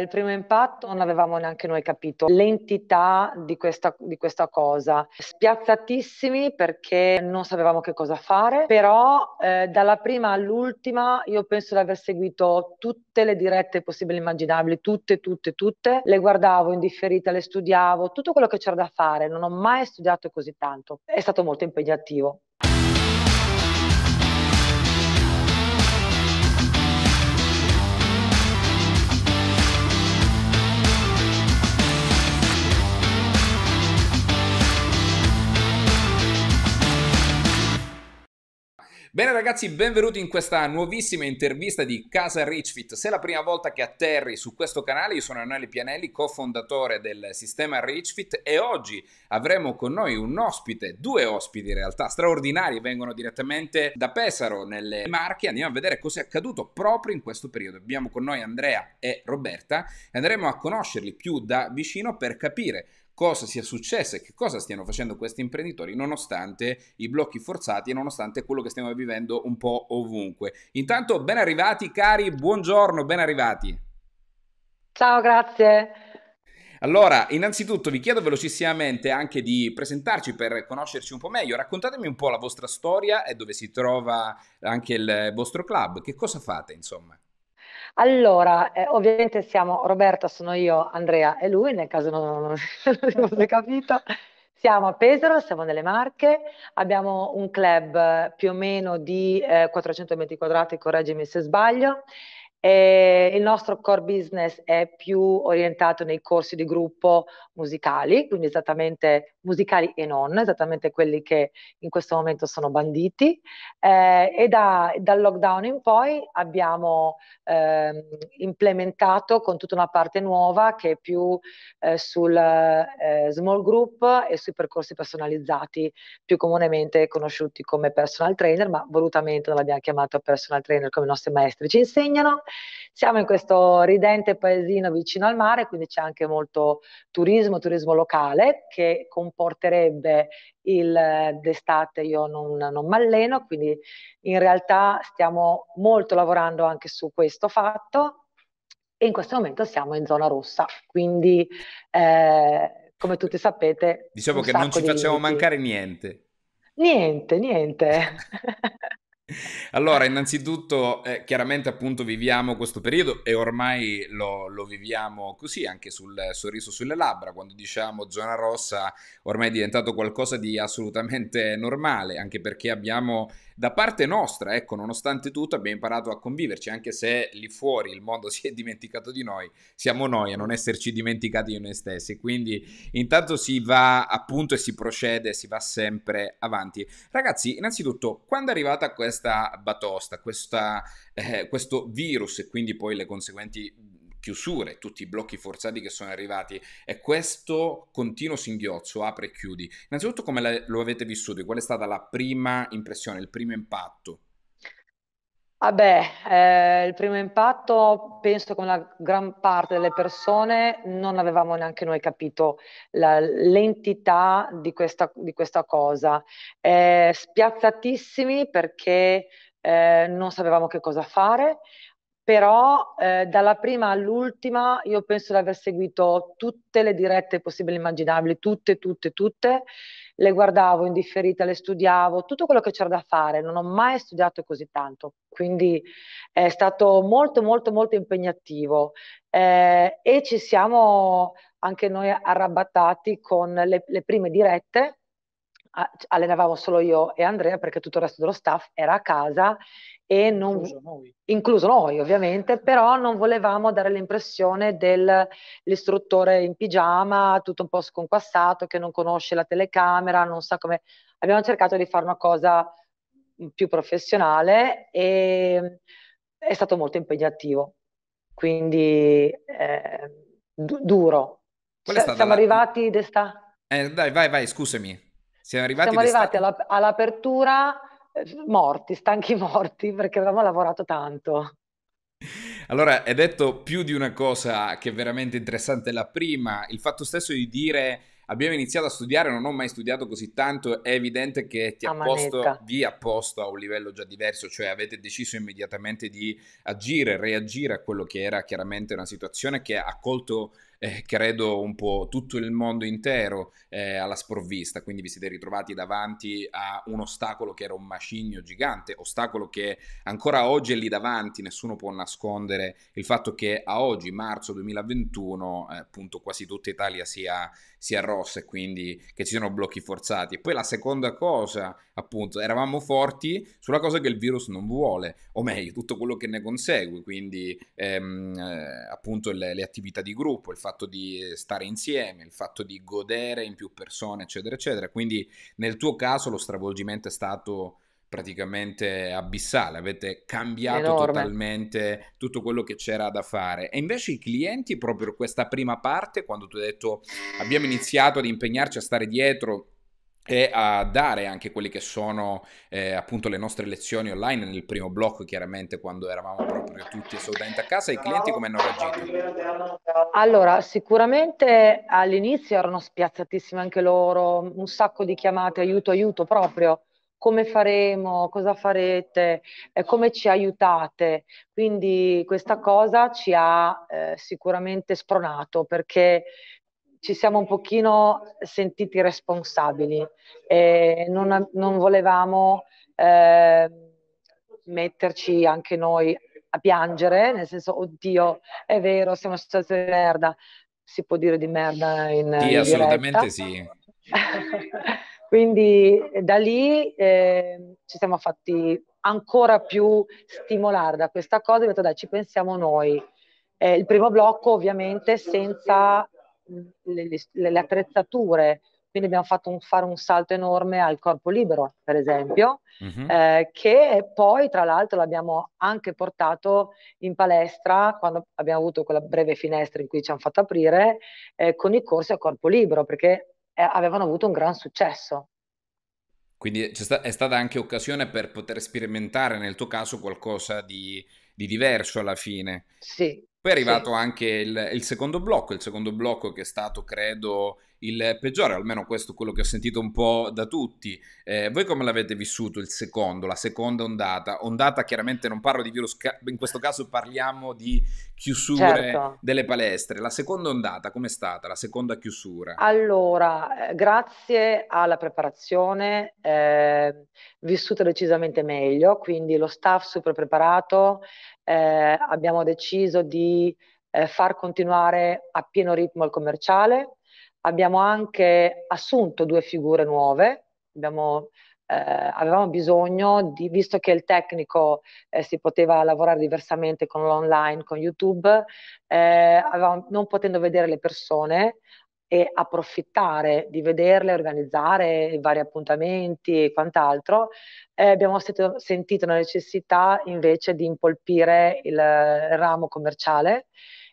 Il primo impatto non avevamo neanche noi capito l'entità di questa, di questa cosa. Spiazzatissimi perché non sapevamo che cosa fare, però eh, dalla prima all'ultima io penso di aver seguito tutte le dirette possibili e immaginabili, tutte, tutte, tutte. Le guardavo in differita, le studiavo, tutto quello che c'era da fare. Non ho mai studiato così tanto. È stato molto impegnativo. Bene ragazzi, benvenuti in questa nuovissima intervista di Casa Richfit. Se è la prima volta che atterri su questo canale, io sono Emanuele Pianelli, cofondatore del sistema Richfit e oggi avremo con noi un ospite, due ospiti in realtà, straordinari, vengono direttamente da Pesaro nelle Marche. Andiamo a vedere cosa è accaduto proprio in questo periodo. Abbiamo con noi Andrea e Roberta e andremo a conoscerli più da vicino per capire cosa sia successo e che cosa stiano facendo questi imprenditori nonostante i blocchi forzati e nonostante quello che stiamo vivendo un po' ovunque. Intanto ben arrivati cari, buongiorno, ben arrivati. Ciao, grazie. Allora, innanzitutto vi chiedo velocissimamente anche di presentarci per conoscerci un po' meglio. Raccontatemi un po' la vostra storia e dove si trova anche il vostro club. Che cosa fate, insomma? Allora, eh, ovviamente siamo, Roberta sono io, Andrea e lui, nel caso non, non, non avete capito. Siamo a Pesaro, siamo nelle Marche, abbiamo un club più o meno di eh, 400 metri quadrati, correggimi se sbaglio, e il nostro core business è più orientato nei corsi di gruppo musicali, quindi esattamente musicali e non, esattamente quelli che in questo momento sono banditi. Eh, e da, dal lockdown in poi abbiamo eh, implementato con tutta una parte nuova che è più eh, sul eh, small group e sui percorsi personalizzati, più comunemente conosciuti come personal trainer, ma volutamente non l'abbiamo chiamato personal trainer come i nostri maestri ci insegnano. Siamo in questo ridente paesino vicino al mare, quindi c'è anche molto turismo, turismo locale che con comporterebbe il eh, d'estate io non, non mi alleno, quindi in realtà stiamo molto lavorando anche su questo fatto e in questo momento siamo in zona rossa, quindi eh, come tutti sapete... Diciamo che non ci facciamo di... mancare niente. Niente, niente. Allora, innanzitutto, eh, chiaramente appunto viviamo questo periodo e ormai lo, lo, viviamo così anche sul sorriso sulle labbra, quando diciamo zona rossa ormai è diventato qualcosa di assolutamente normale, anche perché abbiamo da parte nostra, ecco, nonostante tutto abbiamo imparato a conviverci, anche se lì fuori il mondo si è dimenticato di noi, siamo noi a non esserci dimenticati di noi stessi, quindi intanto si va appunto e si procede, si va sempre avanti. Ragazzi, innanzitutto, quando è arrivata questa batosta, questa, eh, questo virus e quindi poi le conseguenti chiusure, tutti i blocchi forzati che sono arrivati e questo continuo singhiozzo apre e chiudi. Innanzitutto come lo avete vissuto? Qual è stata la prima impressione, il primo impatto? Vabbè, ah eh, il primo impatto penso che una gran parte delle persone non avevamo neanche noi capito la, l'entità di questa, di questa cosa. Eh, spiazzatissimi perché eh, non sapevamo che cosa fare, però eh, dalla prima all'ultima io penso di aver seguito tutte le dirette possibili e immaginabili, tutte, tutte, tutte, le guardavo in differita, le studiavo, tutto quello che c'era da fare, non ho mai studiato così tanto, quindi è stato molto, molto, molto impegnativo eh, e ci siamo anche noi arrabbattati con le, le prime dirette allenavamo solo io e Andrea perché tutto il resto dello staff era a casa e non, incluso noi, incluso noi ovviamente, però non volevamo dare l'impressione dell'istruttore in pigiama, tutto un po' sconquassato, che non conosce la telecamera, non sa come... Abbiamo cercato di fare una cosa più professionale e è stato molto impegnativo, quindi eh, du- duro. Cioè, siamo la... arrivati d'estate. Eh, dai, vai, vai, scusami. Siamo arrivati, Siamo arrivati alla, all'apertura eh, morti, stanchi morti, perché avevamo lavorato tanto. Allora, hai detto più di una cosa che è veramente interessante. La prima, il fatto stesso di dire abbiamo iniziato a studiare, non ho mai studiato così tanto, è evidente che ti ha ah, posto, vi ha posto a un livello già diverso, cioè avete deciso immediatamente di agire, reagire a quello che era chiaramente una situazione che ha colto eh, credo un po' tutto il mondo intero eh, alla sprovvista, quindi vi siete ritrovati davanti a un ostacolo che era un macigno gigante, ostacolo che ancora oggi è lì davanti, nessuno può nascondere il fatto che a oggi, marzo 2021, eh, appunto quasi tutta Italia sia, sia rossa e quindi che ci siano blocchi forzati. E poi la seconda cosa, appunto, eravamo forti sulla cosa che il virus non vuole, o meglio, tutto quello che ne consegue, quindi ehm, eh, appunto le, le attività di gruppo, il fatto fatto di stare insieme, il fatto di godere in più persone, eccetera, eccetera. Quindi nel tuo caso lo stravolgimento è stato praticamente abissale, avete cambiato Enorme. totalmente tutto quello che c'era da fare. E invece i clienti, proprio questa prima parte, quando tu hai detto abbiamo iniziato ad impegnarci a stare dietro e a dare anche quelle che sono eh, appunto le nostre lezioni online nel primo blocco chiaramente quando eravamo proprio tutti assolutamente a casa i clienti come hanno reagito? Allora sicuramente all'inizio erano spiazzatissimi anche loro un sacco di chiamate aiuto aiuto proprio come faremo cosa farete eh, come ci aiutate quindi questa cosa ci ha eh, sicuramente spronato perché ci siamo un pochino sentiti responsabili e non, non volevamo eh, metterci anche noi a piangere, nel senso, oddio, è vero, siamo in una situazione di merda, si può dire di merda in Sì, in assolutamente diretta. sì. Quindi da lì eh, ci siamo fatti ancora più stimolare da questa cosa, ho detto dai, ci pensiamo noi. Eh, il primo blocco ovviamente senza le, le, le attrezzature quindi abbiamo fatto un, fare un salto enorme al corpo libero, per esempio, uh-huh. eh, che poi tra l'altro l'abbiamo anche portato in palestra quando abbiamo avuto quella breve finestra in cui ci hanno fatto aprire eh, con i corsi a corpo libero, perché eh, avevano avuto un gran successo. Quindi sta- è stata anche occasione per poter sperimentare nel tuo caso qualcosa di, di diverso alla fine. Sì, poi è arrivato sì. anche il, il, secondo blocco, il secondo blocco che è stato, credo, il peggiore, almeno questo è quello che ho sentito un po' da tutti. Eh, voi come l'avete vissuto il secondo, la seconda ondata? Ondata chiaramente non parlo di virus, in questo caso parliamo di chiusure certo. delle palestre. La seconda ondata com'è stata? La seconda chiusura? Allora, eh, grazie alla preparazione, eh, vissuta decisamente meglio, quindi lo staff super preparato, eh, abbiamo deciso di eh, far continuare a pieno ritmo il commerciale, abbiamo anche assunto due figure nuove, abbiamo, eh, avevamo bisogno, di, visto che il tecnico eh, si poteva lavorare diversamente con l'online, con YouTube, eh, avevamo, non potendo vedere le persone e approfittare di vederle, organizzare vari appuntamenti e quant'altro, eh, abbiamo sentito, sentito la necessità invece di impolpire il, il eh, ramo commerciale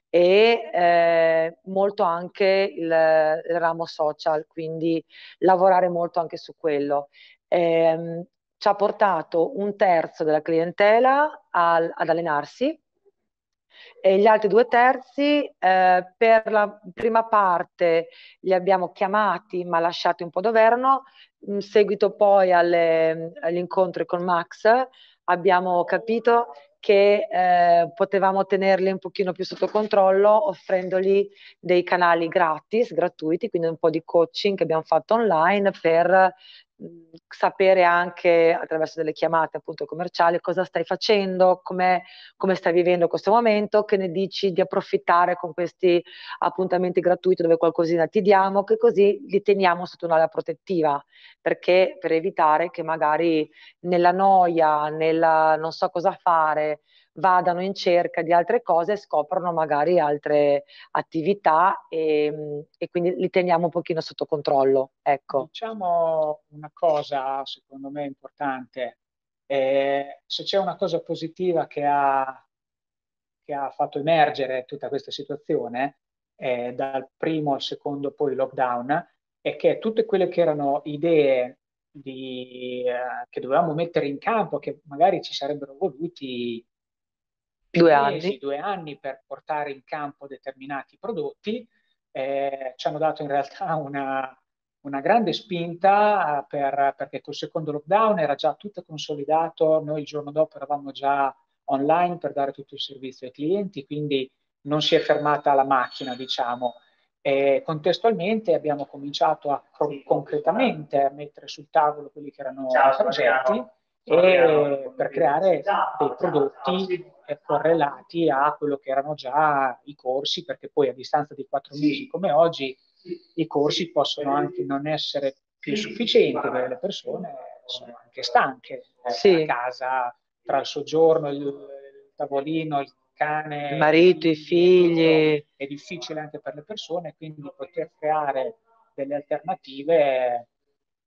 e eh, molto anche il, il, ramo social, quindi lavorare molto anche su quello. Eh, ci ha portato un terzo della clientela al, ad allenarsi e gli altri due terzi eh, per la prima parte li abbiamo chiamati ma lasciati un po' d'overno, in seguito poi alle, all'incontro con Max abbiamo capito che eh, potevamo tenerli un pochino più sotto controllo offrendogli dei canali gratis, gratuiti, quindi un po' di coaching che abbiamo fatto online per sapere anche attraverso delle chiamate appunto commerciali cosa stai facendo, come stai vivendo questo momento, che ne dici di approfittare con questi appuntamenti gratuiti dove qualcosina ti diamo, che così li teniamo sotto un'area protettiva, perché per evitare che magari nella noia, nella non so cosa fare, vadano in cerca di altre cose e scoprono magari altre attività e, e, quindi li teniamo un pochino sotto controllo. Ecco. Diciamo una cosa secondo me importante, eh, se c'è una cosa positiva che ha, che ha fatto emergere tutta questa situazione eh, dal primo al secondo poi lockdown è che tutte quelle che erano idee di, eh, che dovevamo mettere in campo, che magari ci sarebbero voluti due mesi, anni. due anni per portare in campo determinati prodotti, eh, ci hanno dato in realtà una, una grande spinta eh, per, perché col secondo lockdown era già tutto consolidato, noi il giorno dopo eravamo già online per dare tutto il servizio ai clienti, quindi non si è fermata la macchina, diciamo. E contestualmente abbiamo cominciato a sì, concretamente a mettere sul tavolo quelli che erano i progetti e, per creare dei prodotti eh, correlati a quello che erano già i corsi, perché poi a distanza di quattro sì. mesi come oggi i corsi possono eh, anche non essere più sufficienti perché le persone sono anche stanche eh, sì. a casa tra il soggiorno, il, il tavolino, il cane, il marito, i figli. È difficile anche per le persone, quindi poter creare delle alternative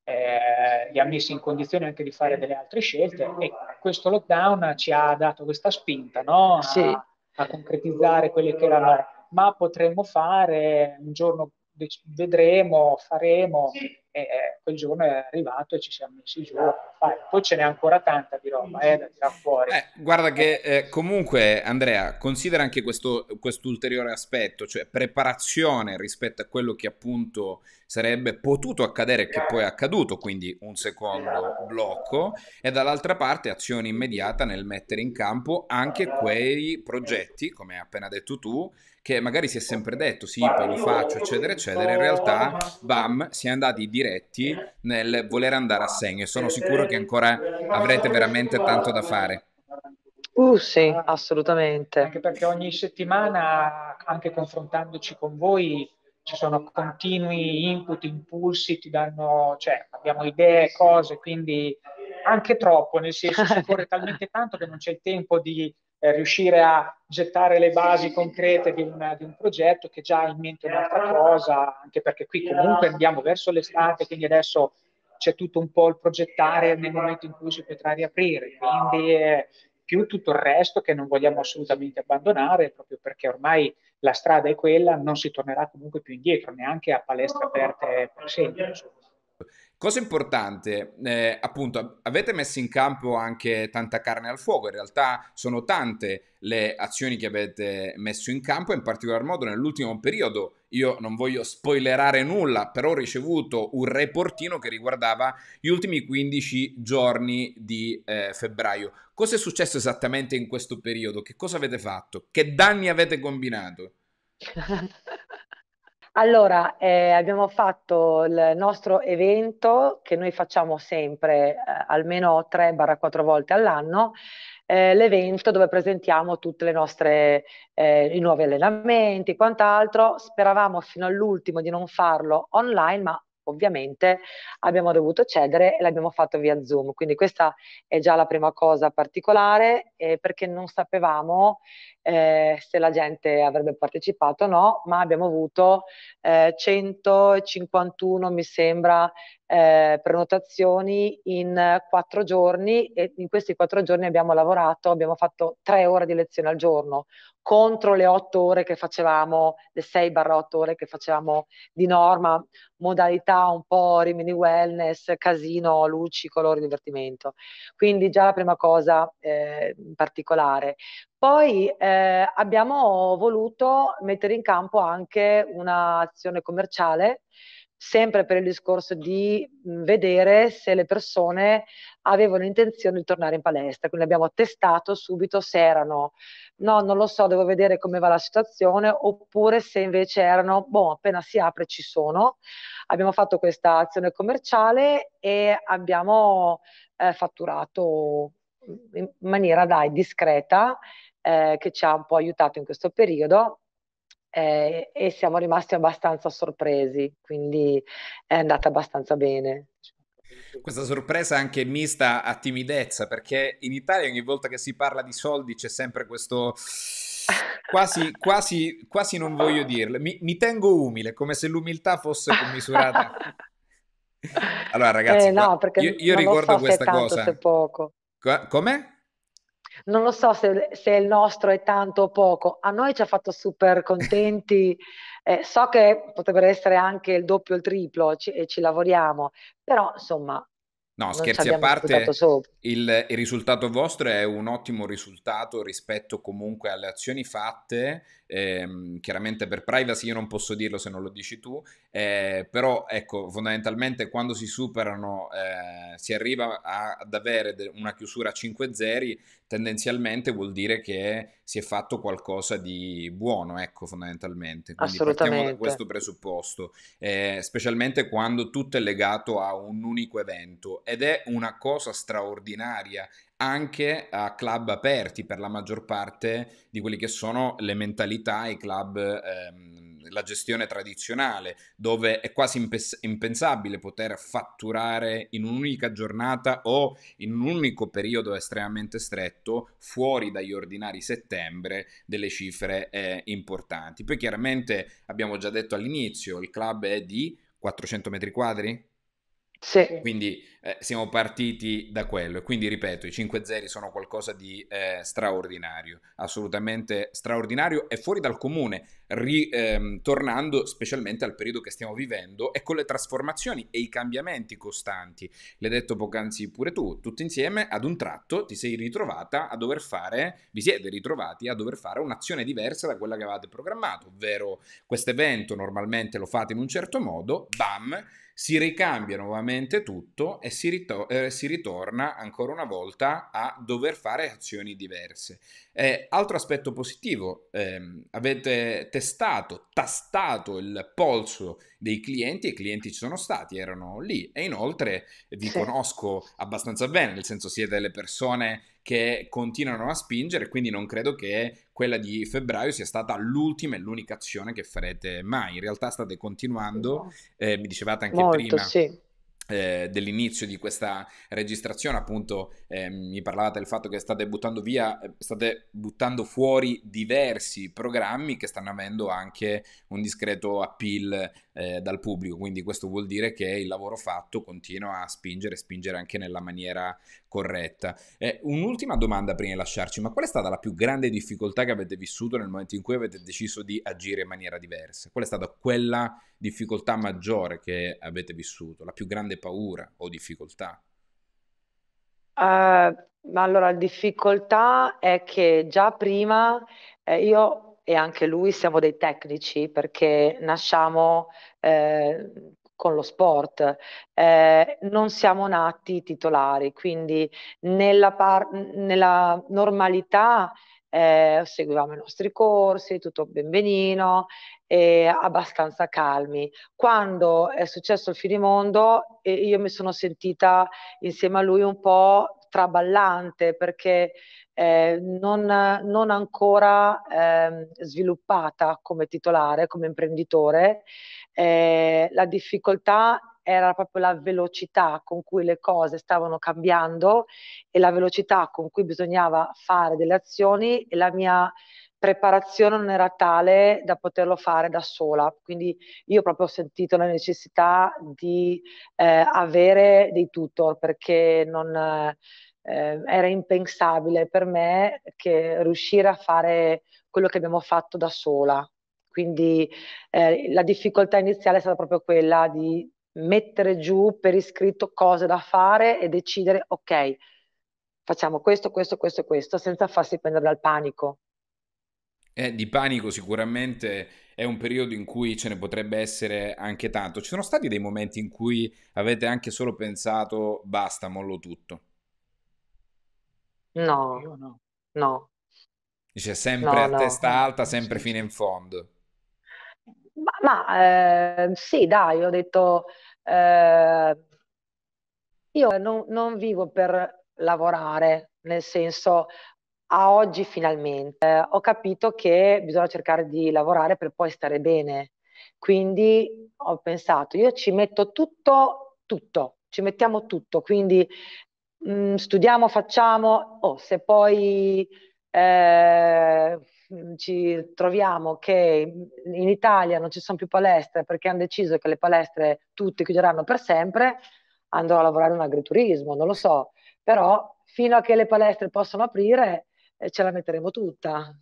eh, li ha messi in condizione anche di fare delle altre scelte e questo lockdown ci ha dato questa spinta no? a, sì. a, concretizzare quelle che erano ma potremmo fare un giorno vedremo, faremo sì e eh, quel giorno è arrivato e ci siamo messi giù. Vai. Poi ce n'è ancora tanta di roba eh, da tirare fuori. Eh, guarda che eh, comunque Andrea, considera anche questo ulteriore aspetto, cioè preparazione rispetto a quello che appunto sarebbe potuto accadere e che poi è accaduto, quindi un secondo blocco, e dall'altra parte azione immediata nel mettere in campo anche quei progetti, come hai appena detto tu, che magari si è sempre detto, sì, poi lo faccio, eccetera, eccetera, in realtà, bam, si è andati di diretti nel voler andare a segno e sono sicuro che ancora avrete veramente tanto da fare. Uh, sì, assolutamente. Anche perché ogni settimana, anche confrontandoci con voi, ci sono continui input, impulsi, ti danno, cioè, abbiamo idee, cose, quindi anche troppo, nel senso si corre talmente tanto che non c'è il tempo di eh, riuscire a gettare le basi concrete di, una, di un progetto che già ha in mente eh, un'altra cosa, anche perché qui comunque andiamo verso l'estate, quindi adesso c'è tutto un po' il progettare nel momento in cui si potrà riaprire, quindi eh, più tutto il resto che non vogliamo assolutamente abbandonare, proprio perché ormai la strada è quella, non si tornerà comunque più indietro, neanche a palestre aperte per sempre. Cosa importante, eh, appunto, avete messo in campo anche tanta carne al fuoco, in realtà sono tante le azioni che avete messo in campo, in particolar modo nell'ultimo periodo. Io non voglio spoilerare nulla, però ho ricevuto un reportino che riguardava gli ultimi 15 giorni di eh, febbraio. Cosa è successo esattamente in questo periodo? Che cosa avete fatto? Che danni avete combinato? Allora, eh, abbiamo fatto il nostro evento che noi facciamo sempre eh, almeno 3-4 volte all'anno, eh, l'evento dove presentiamo tutti le nostre eh, i nuovi allenamenti, e quant'altro. Speravamo fino all'ultimo di non farlo online, ma ovviamente abbiamo dovuto cedere e l'abbiamo fatto via Zoom. Quindi questa è già la prima cosa particolare eh, perché non sapevamo eh, se la gente avrebbe partecipato o no, ma abbiamo avuto eh, 151, mi sembra, eh, prenotazioni in quattro giorni e in questi quattro giorni abbiamo lavorato, abbiamo fatto tre ore di lezione al giorno contro le otto ore che facevamo, le sei barra otto ore che facevamo di norma, modalità un po' rimini wellness, casino, luci, colori, divertimento. Quindi già la prima cosa eh, in particolare. Poi eh, abbiamo voluto mettere in campo anche un'azione commerciale sempre per il discorso di vedere se le persone avevano intenzione di tornare in palestra. Quindi abbiamo testato subito se erano no, non lo so, devo vedere come va la situazione, oppure se invece erano, boh, appena si apre ci sono. Abbiamo fatto questa azione commerciale e abbiamo eh, fatturato in maniera dai discreta eh, che ci ha un po' aiutato in questo periodo eh, e siamo rimasti abbastanza sorpresi, quindi è andata abbastanza bene. Questa sorpresa anche mista a timidezza, perché in Italia ogni volta che si parla di soldi c'è sempre questo... Quasi, quasi, quasi non voglio dirlo, Mi, mi tengo umile, come se l'umiltà fosse commisurata. Allora ragazzi, eh, no, io, io ricordo so questa cosa. Come? non lo so se, se, il nostro è tanto o poco, a noi ci ha fatto super contenti, eh, so che potrebbe essere anche il doppio o il triplo ci, e ci lavoriamo, però insomma... No, scherzi a parte, il, il risultato vostro è un ottimo risultato rispetto comunque alle azioni fatte eh, chiaramente per privacy io non posso dirlo se non lo dici tu, eh, però ecco, fondamentalmente quando si superano, eh, si arriva a, ad avere una chiusura a 5 zeri, tendenzialmente vuol dire che si è fatto qualcosa di buono, ecco, fondamentalmente. Quindi partiamo da questo presupposto, eh, specialmente quando tutto è legato a un unico evento ed è una cosa straordinaria anche a club aperti per la maggior parte di quelli che sono le mentalità, i club, ehm, la gestione tradizionale, dove è quasi impes- impensabile poter fatturare in un'unica giornata o in un unico periodo estremamente stretto, fuori dagli ordinari settembre, delle cifre eh, importanti. Poi chiaramente abbiamo già detto all'inizio, il club è di 400 metri quadri, sì. Quindi eh, siamo partiti da quello e quindi ripeto, i 5-0 sono qualcosa di eh, straordinario, assolutamente straordinario e fuori dal comune, ritornando ehm, specialmente al periodo che stiamo vivendo e con le trasformazioni e i cambiamenti costanti. L'hai detto poc'anzi pure tu, tutti insieme ad un tratto ti sei ritrovata a dover fare, vi siete ritrovati a dover fare un'azione diversa da quella che avevate programmato, ovvero questo evento normalmente lo fate in un certo modo, bam, si ricambia nuovamente tutto e si, ritor- eh, si ritorna ancora una volta a dover fare azioni diverse. Eh, altro aspetto positivo, ehm, avete testato, tastato il polso dei clienti e i clienti ci sono stati, erano lì e inoltre vi conosco abbastanza bene, nel senso siete le persone che continuano a spingere, quindi non credo che quella di febbraio sia stata l'ultima e l'unica azione che farete mai. In realtà state continuando, eh, mi dicevate anche Molto, prima. Sì. Eh, dell'inizio di questa registrazione, appunto, eh, mi parlavate del fatto che state buttando via, eh, state buttando fuori diversi programmi che stanno avendo anche un discreto appeal eh, dal pubblico. Quindi questo vuol dire che il lavoro fatto continua a spingere, spingere anche nella maniera corretta. Eh, un'ultima domanda prima di lasciarci, ma qual è stata la più grande difficoltà che avete vissuto nel momento in cui avete deciso di agire in maniera diversa? Qual è stata quella difficoltà maggiore che avete vissuto, la più grande paura o difficoltà? Uh, allora, difficoltà è che già prima eh, io e anche lui siamo dei tecnici perché nasciamo eh, con lo sport. Eh, non siamo nati titolari, quindi nella, par- nella normalità eh, seguivamo i nostri corsi, tutto benvenino, e abbastanza calmi. Quando è successo il finimondo, eh, io mi sono sentita insieme a lui un po' traballante perché eh, non, non, ancora eh, sviluppata come titolare, come imprenditore. Eh, la difficoltà era proprio la velocità con cui le cose stavano cambiando e la velocità con cui bisognava fare delle azioni e la mia preparazione non era tale da poterlo fare da sola, quindi io proprio ho sentito la necessità di eh, avere dei tutor perché non, eh, era impensabile per me che riuscire a fare quello che abbiamo fatto da sola. Quindi eh, la difficoltà iniziale è stata proprio quella di mettere giù per iscritto cose da fare e decidere ok, facciamo questo, questo, questo, e questo, senza farsi prendere dal panico eh, di panico sicuramente è un periodo in cui ce ne potrebbe essere anche tanto. Ci sono stati dei momenti in cui avete anche solo pensato basta, mollo tutto? No, no, no. Dice sempre no, a no. testa alta, sempre fino in fondo. Ma, ma eh, sì, dai, ho detto, eh, io non, non vivo per lavorare, nel senso a oggi finalmente eh, ho capito che bisogna cercare di lavorare per poi stare bene. Quindi ho pensato, io ci metto tutto, tutto, ci mettiamo tutto, quindi mh, mm, studiamo, facciamo, o oh, se poi eh, ci troviamo che in Italia non ci sono più palestre perché hanno deciso che le palestre tutte chiuderanno per sempre, andrò a lavorare in agriturismo, non lo so, però fino a che le palestre possono aprire ce la metteremo tutta.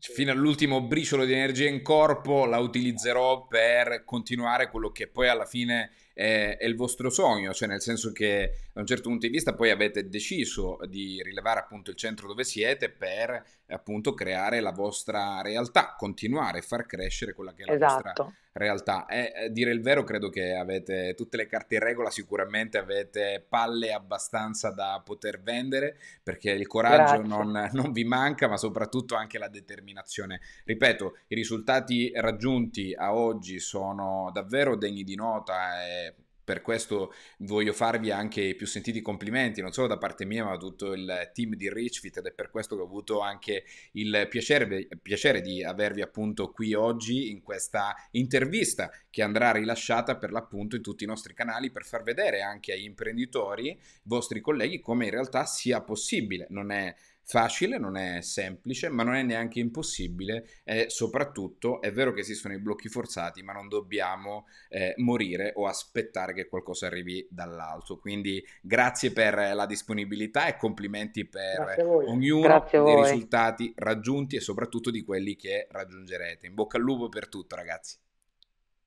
Fino all'ultimo briciolo di energia in corpo la utilizzerò per continuare quello che poi alla fine è, è, il vostro sogno, cioè nel senso che da un certo punto di vista poi avete deciso di rilevare appunto il centro dove siete per appunto creare la vostra realtà, continuare a far crescere quella che è la esatto. vostra realtà. E eh, dire il vero credo che avete tutte le carte in regola, sicuramente avete palle abbastanza da poter vendere perché il coraggio non, non vi manca, ma soprattutto anche la determinazione. Ripeto, i risultati raggiunti a oggi sono davvero degni di nota e per questo voglio farvi anche i più sentiti complimenti, non solo da parte mia, ma da tutto il team di Richfit ed è per questo che ho avuto anche il piacere, piacere, di avervi appunto qui oggi in questa intervista che andrà rilasciata per l'appunto in tutti i nostri canali per far vedere anche agli imprenditori, vostri colleghi, come in realtà sia possibile. Non è facile, non è semplice, ma non è neanche impossibile e eh, soprattutto è vero che esistono i blocchi forzati, ma non dobbiamo eh, morire o aspettare che qualcosa arrivi dall'alto. Quindi grazie per la disponibilità e complimenti per ognuno dei risultati raggiunti e soprattutto di quelli che raggiungerete. In bocca al lupo per tutto, ragazzi.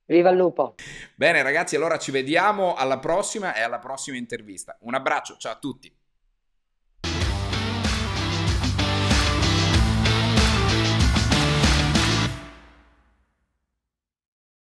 Viva il lupo! Bene ragazzi, allora ci vediamo alla prossima e alla prossima intervista. Un abbraccio, ciao a tutti!